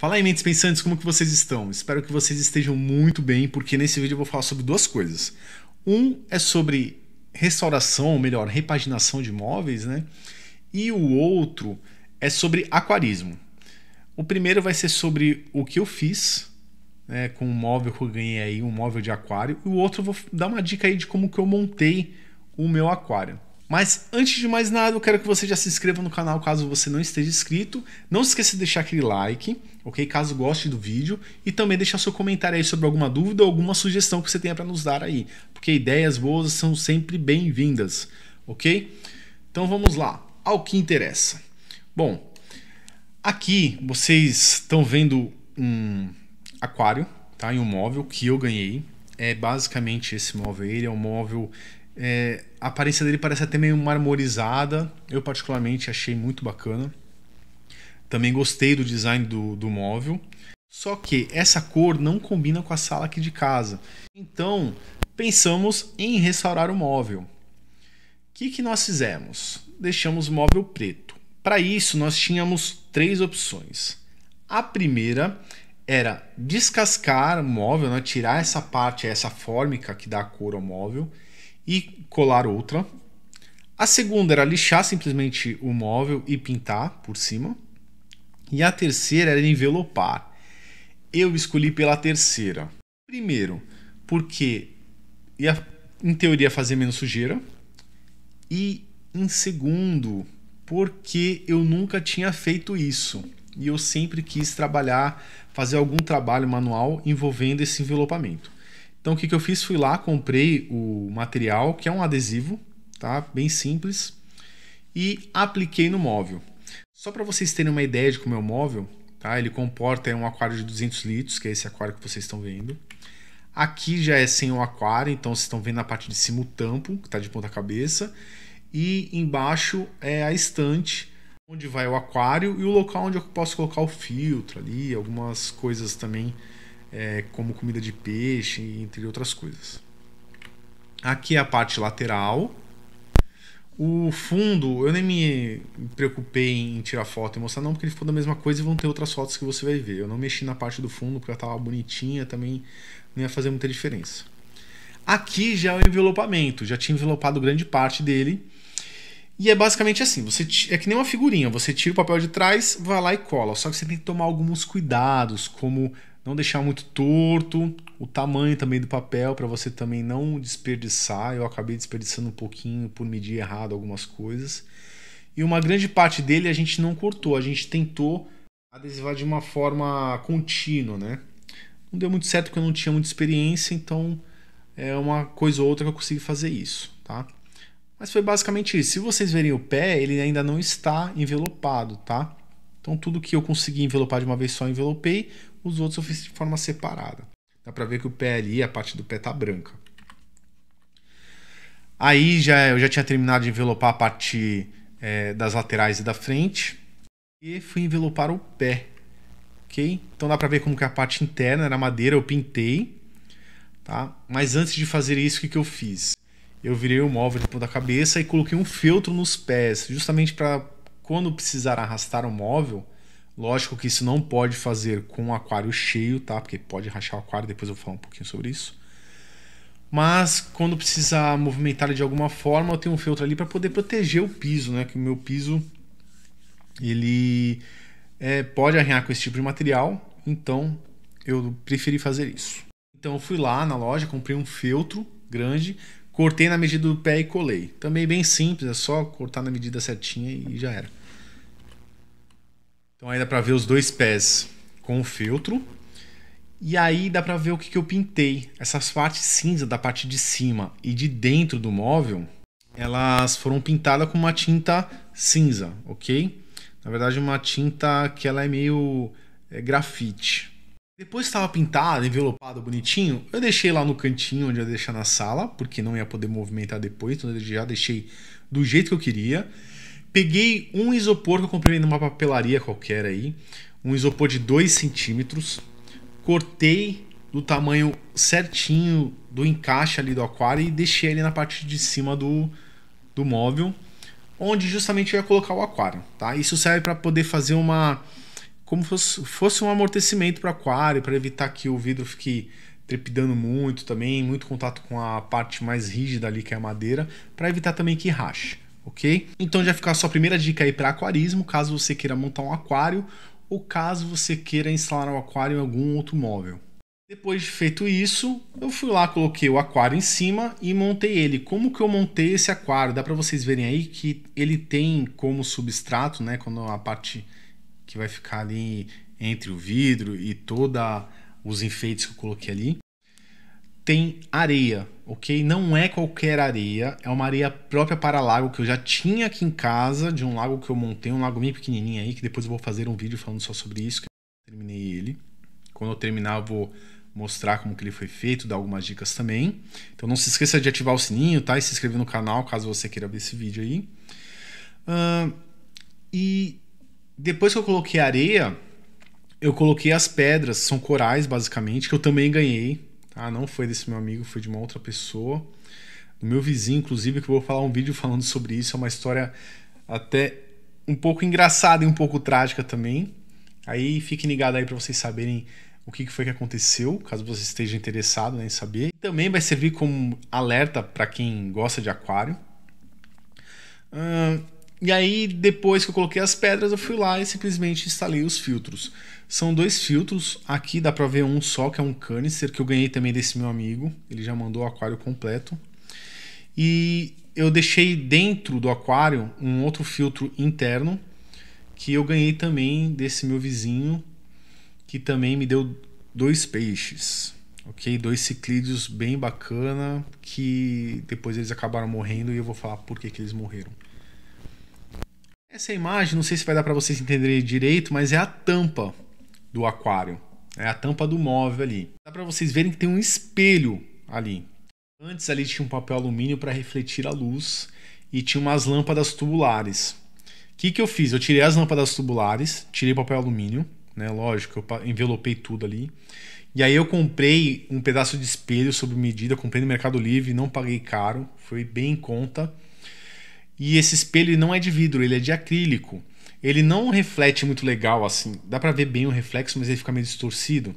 Fala aí, mentes pensantes, como que vocês estão? Espero que vocês estejam muito bem, porque nesse vídeo eu vou falar sobre duas coisas. Um é sobre restauração, ou melhor, repaginação de imóveis, né? E o outro é sobre aquarismo. O primeiro vai ser sobre o que eu fiz né, com um móvel que eu ganhei aí, um móvel de aquário. E o outro eu vou dar uma dica aí de como que eu montei o meu aquário. Mas antes de mais nada, eu quero que você já se inscreva no canal caso você não esteja inscrito. Não se esqueça de deixar aquele like, ok? Caso goste do vídeo. E também deixar seu comentário aí sobre alguma dúvida ou alguma sugestão que você tenha para nos dar aí. Porque ideias boas são sempre bem-vindas, ok? Então vamos lá, ao que interessa. Bom, aqui vocês estão vendo um aquário, tá? Em um móvel que eu ganhei. É basicamente esse móvel aí, ele é um móvel é, a aparência dele parece até meio marmorizada. Eu, particularmente, achei muito bacana. Também gostei do design do, do móvel. Só que essa cor não combina com a sala aqui de casa. Então, pensamos em restaurar o móvel. O que, que nós fizemos? Deixamos o móvel preto. Para isso, nós tínhamos três opções. A primeira era descascar o móvel, né? tirar essa parte, essa fórmica que dá a cor ao móvel e colar outra. A segunda era lixar simplesmente o móvel e pintar por cima. E a terceira era envelopar. Eu escolhi pela terceira. Primeiro, porque ia, em teoria, fazer menos sujeira. E em segundo, porque eu nunca tinha feito isso. E eu sempre quis trabalhar, fazer algum trabalho manual envolvendo esse envelopamento. Então o que, que eu fiz? Fui lá, comprei o material, que é um adesivo, tá? Bem simples, e apliquei no móvel. Só para vocês terem uma ideia de como é o móvel, tá? Ele comporta é um aquário de 200 litros, que é esse aquário que vocês estão vendo. Aqui já é sem o aquário, então vocês estão vendo na parte de cima o tampo, que está de ponta cabeça. E embaixo é a estante, onde vai o aquário e o local onde eu posso colocar o filtro ali, algumas coisas também é, como comida de peixe, entre outras coisas. Aqui é a parte lateral. O fundo, eu nem me preocupei em tirar foto e mostrar, não, porque ele ficou da mesma coisa e vão ter outras fotos que você vai ver. Eu não mexi na parte do fundo porque ela estava bonitinha, também não ia fazer muita diferença. Aqui já é o envelopamento, já tinha envelopado grande parte dele. E é basicamente assim, você é que nem uma figurinha, você tira o papel de trás, vai lá e cola. Só que você tem que tomar alguns cuidados, como não deixar muito torto, o tamanho também do papel para você também não desperdiçar. Eu acabei desperdiçando um pouquinho por medir errado algumas coisas. E uma grande parte dele a gente não cortou, a gente tentou adesivar de uma forma contínua, né? Não deu muito certo porque eu não tinha muita experiência, então é uma coisa ou outra que eu consegui fazer isso, tá? Mas foi basicamente isso. Se vocês verem o pé, ele ainda não está envelopado, tá? Então tudo que eu consegui envelopar de uma vez só, envelopei os outros eu fiz de forma separada. Dá para ver que o pé ali, a parte do pé tá branca. Aí já, eu já tinha terminado de envelopar a parte é, das laterais e da frente. E fui envelopar o pé. Ok? Então dá para ver como que é a parte interna era madeira, eu pintei. Tá? Mas antes de fazer isso, o que, que eu fiz? Eu virei o móvel de ponta cabeça e coloquei um feltro nos pés, justamente para quando precisar arrastar o móvel, Lógico que isso não pode fazer com o aquário cheio, tá? Porque pode rachar o aquário, depois eu vou falar um pouquinho sobre isso. Mas quando precisar movimentar de alguma forma, eu tenho um feltro ali para poder proteger o piso, né? Que o meu piso ele é, pode arranhar com esse tipo de material, então eu preferi fazer isso. Então eu fui lá na loja, comprei um feltro grande, cortei na medida do pé e colei. Também bem simples, é só cortar na medida certinha e já era. Então aí dá para ver os dois pés com o feltro. E aí dá para ver o que, que eu pintei. Essas partes cinza da parte de cima e de dentro do móvel, elas foram pintadas com uma tinta cinza, ok? Na verdade uma tinta que ela é meio é, grafite. Depois estava pintado, envelopado, bonitinho, eu deixei lá no cantinho onde eu ia deixar na sala, porque não ia poder movimentar depois, então eu já deixei do jeito que eu queria. Peguei um isopor que eu comprei numa papelaria qualquer aí, um isopor de 2 centímetros, cortei do tamanho certinho do encaixe ali do aquário e deixei ele na parte de cima do, do móvel, onde justamente eu ia colocar o aquário, tá? Isso serve para poder fazer uma como fosse, fosse um amortecimento para o aquário, para evitar que o vidro fique trepidando muito também, muito contato com a parte mais rígida ali que é a madeira, para evitar também que rache ok? Então já fica a sua primeira dica aí para aquarismo, caso você queira montar um aquário ou caso você queira instalar um aquário em algum outro móvel. Depois de feito isso, eu fui lá, coloquei o aquário em cima e montei ele. Como que eu montei esse aquário? Dá para vocês verem aí que ele tem como substrato, né, quando a parte que vai ficar ali entre o vidro e toda os enfeites que eu coloquei ali, tem areia, ok? Não é qualquer areia, é uma areia própria para lago que eu já tinha aqui em casa, de um lago que eu montei, um lago bem pequenininho aí, que depois eu vou fazer um vídeo falando só sobre isso, que eu terminei ele. Quando eu terminar, eu vou mostrar como que ele foi feito, dar algumas dicas também. Então não se esqueça de ativar o sininho, tá? E se inscrever no canal, caso você queira ver esse vídeo aí. Uh, e depois que eu coloquei a areia, eu coloquei as pedras, são corais basicamente, que eu também ganhei ah, Não foi desse meu amigo, foi de uma outra pessoa. Do meu vizinho, inclusive, que eu vou falar um vídeo falando sobre isso. É uma história até um pouco engraçada e um pouco trágica também. Aí fiquem ligados aí para vocês saberem o que foi que aconteceu, caso você esteja interessado né, em saber. Também vai servir como alerta para quem gosta de aquário. Hum, e aí, depois que eu coloquei as pedras, eu fui lá e simplesmente instalei os filtros. São dois filtros, aqui dá para ver um só, que é um canister, que eu ganhei também desse meu amigo. Ele já mandou o aquário completo. E eu deixei dentro do aquário um outro filtro interno, que eu ganhei também desse meu vizinho, que também me deu dois peixes. Ok? Dois ciclídeos bem bacana, que depois eles acabaram morrendo e eu vou falar por que, que eles morreram. Essa imagem, não sei se vai dar para vocês entenderem direito, mas é a tampa do aquário. É a tampa do móvel ali. Dá para vocês verem que tem um espelho ali. Antes ali tinha um papel alumínio para refletir a luz e tinha umas lâmpadas tubulares. O que, que eu fiz? Eu tirei as lâmpadas tubulares, tirei papel alumínio, né? Lógico, eu envelopei tudo ali. E aí eu comprei um pedaço de espelho sob medida, comprei no Mercado Livre, não paguei caro, foi bem em conta. E esse espelho não é de vidro, ele é de acrílico. Ele não reflete muito legal assim. Dá para ver bem o reflexo, mas ele fica meio distorcido.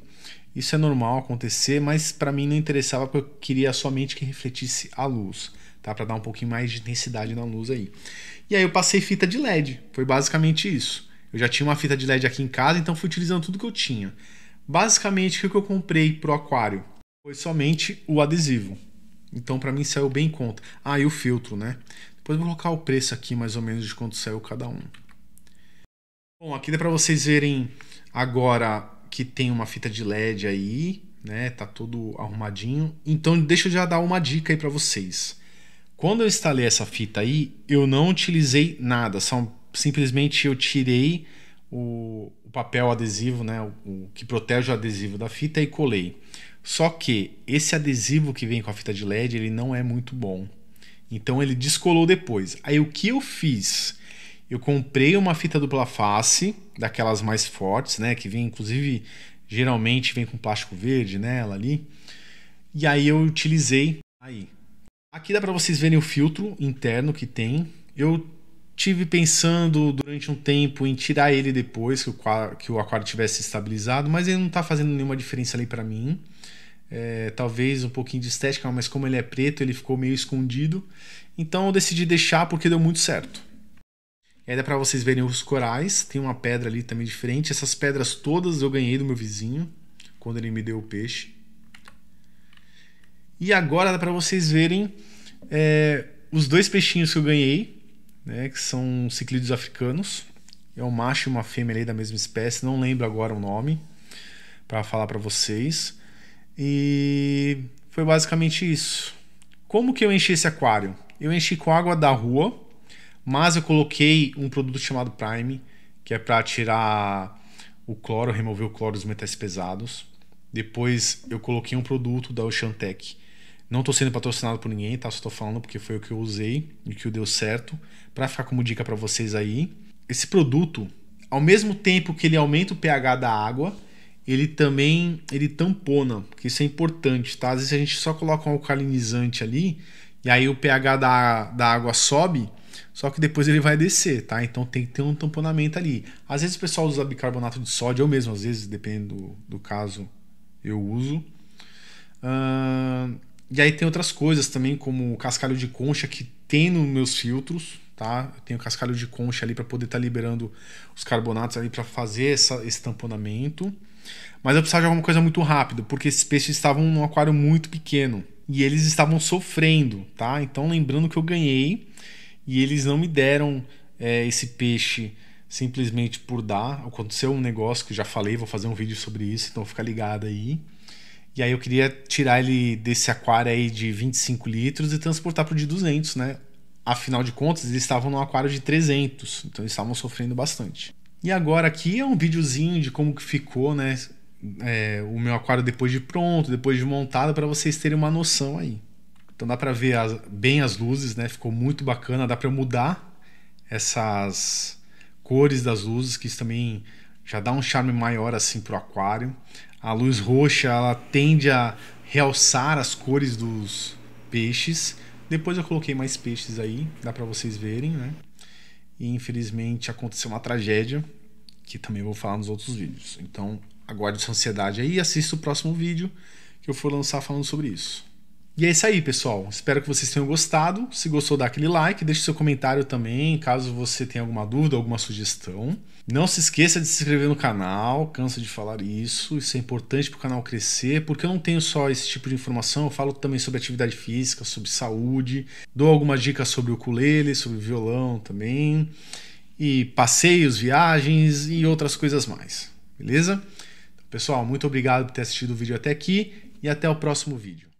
Isso é normal acontecer, mas para mim não interessava porque eu queria somente que refletisse a luz, tá? Para dar um pouquinho mais de intensidade na luz aí. E aí eu passei fita de LED. Foi basicamente isso. Eu já tinha uma fita de LED aqui em casa, então fui utilizando tudo que eu tinha. Basicamente o que eu comprei pro aquário foi somente o adesivo. Então para mim saiu bem em conta. Ah, e o filtro, né? vou colocar o preço aqui mais ou menos de quanto saiu cada um. Bom, aqui dá para vocês verem agora que tem uma fita de LED aí, né? Tá todo arrumadinho. Então deixa eu já dar uma dica aí para vocês. Quando eu instalei essa fita aí, eu não utilizei nada, são simplesmente eu tirei o, o papel adesivo, né, o, o, que protege o adesivo da fita e colei. Só que esse adesivo que vem com a fita de LED, ele não é muito bom. Então ele descolou depois. Aí o que eu fiz? Eu comprei uma fita dupla face, daquelas mais fortes, né? Que vem, inclusive, geralmente vem com plástico verde nela ali. E aí eu utilizei aí. Aqui dá para vocês verem o filtro interno que tem. Eu tive pensando durante um tempo em tirar ele depois que o, que o aquário tivesse estabilizado, mas ele não está fazendo nenhuma diferença ali para mim é, talvez um pouquinho de estética, mas como ele é preto, ele ficou meio escondido. Então eu decidi deixar porque deu muito certo. E aí dá para vocês verem os corais, tem uma pedra ali também diferente. Essas pedras todas eu ganhei do meu vizinho quando ele me deu o peixe. E agora dá para vocês verem é, os dois peixinhos que eu ganhei, né, que são ciclídeos africanos. É um macho e uma fêmea ali da mesma espécie, não lembro agora o nome para falar para vocês. E foi basicamente isso. Como que eu enchi esse aquário? Eu enchi com água da rua, mas eu coloquei um produto chamado Prime, que é para tirar o cloro, remover o cloro dos metais pesados. Depois eu coloquei um produto da Oceantec. Não estou sendo patrocinado por ninguém, tá? Só estou falando porque foi o que eu usei e que deu certo, para ficar como dica para vocês aí. Esse produto, ao mesmo tempo que ele aumenta o pH da água, ele também ele tampona, porque isso é importante, tá? Às vezes a gente só coloca um alcalinizante ali e aí o pH da, da água sobe, só que depois ele vai descer, tá? Então tem que ter um tamponamento ali. Às vezes o pessoal usa bicarbonato de sódio, eu mesmo, às vezes, dependendo do, do caso, eu uso. Uh, e aí tem outras coisas também, como o cascalho de concha, que tem nos meus filtros, tá? Eu tenho cascalho de concha ali para poder estar tá liberando os carbonatos ali para fazer essa, esse tamponamento. Mas eu precisava de alguma coisa muito rápida, porque esses peixes estavam num aquário muito pequeno e eles estavam sofrendo, tá? Então, lembrando que eu ganhei e eles não me deram é, esse peixe simplesmente por dar. Aconteceu um negócio que já falei, vou fazer um vídeo sobre isso, então fica ligado aí. E aí eu queria tirar ele desse aquário aí de 25 litros e transportar para o de 200, né? Afinal de contas, eles estavam num aquário de 300, então eles estavam sofrendo bastante. E agora aqui é um videozinho de como que ficou, né? É, o meu aquário depois de pronto, depois de montado, para vocês terem uma noção aí. Então dá para ver as, bem as luzes, né? Ficou muito bacana, dá para mudar essas cores das luzes, que isso também já dá um charme maior assim pro aquário. A luz roxa, ela tende a realçar as cores dos peixes. Depois eu coloquei mais peixes aí, dá para vocês verem, né? E infelizmente aconteceu uma tragédia que também vou falar nos outros vídeos. Então aguarde sua ansiedade aí e assista o próximo vídeo que eu for lançar falando sobre isso. E é isso aí, pessoal. Espero que vocês tenham gostado. Se gostou, dá aquele like, deixe seu comentário também, caso você tenha alguma dúvida, alguma sugestão. Não se esqueça de se inscrever no canal, canso de falar isso, isso é importante para o canal crescer, porque eu não tenho só esse tipo de informação, eu falo também sobre atividade física, sobre saúde, dou algumas dicas sobre o ukulele, sobre violão também, e passeios, viagens e outras coisas mais, beleza? Então, pessoal, muito obrigado por ter assistido o vídeo até aqui e até o próximo vídeo.